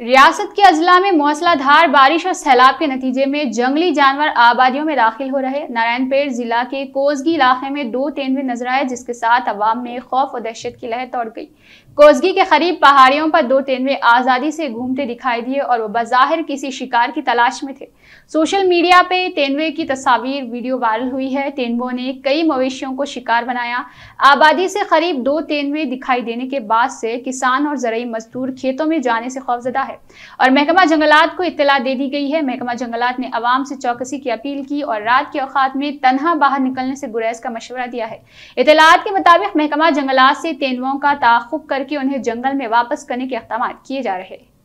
रियासत के अजला में मौसलाधार बारिश और सैलाब के नतीजे में जंगली जानवर आबादियों में दाखिल हो रहे नारायणपेट जिला के कोसगी इलाके में दो तेंदुए नजर आए जिसके साथ अवाम में खौफ और दहशत की लहर तोड़ गई कोसगी के करीब पहाड़ियों पर दो तेंदुए आज़ादी से घूमते दिखाई दिए और वो बाहर किसी शिकार की तलाश में थे सोशल मीडिया पे तेंदुए की तस्वीर वीडियो वायरल हुई है तेंदुओं ने कई मवेशियों को शिकार बनाया आबादी से करीब दो तेंदुए दिखाई देने के बाद से किसान और जरिए मजदूर खेतों में जाने से खौफजदा है और महकमा जंगलात को इतला दे दी गई है महकमा जंगलात ने आवाम से चौकसी की अपील की और रात के औकात में तनहा बाहर निकलने से गुरेज का मशवरा दिया है इतलात के मुताबिक महकमा जंगलात से तेंदुओं का ताखुब करके उन्हें जंगल में वापस करने के अकदाम किए जा रहे हैं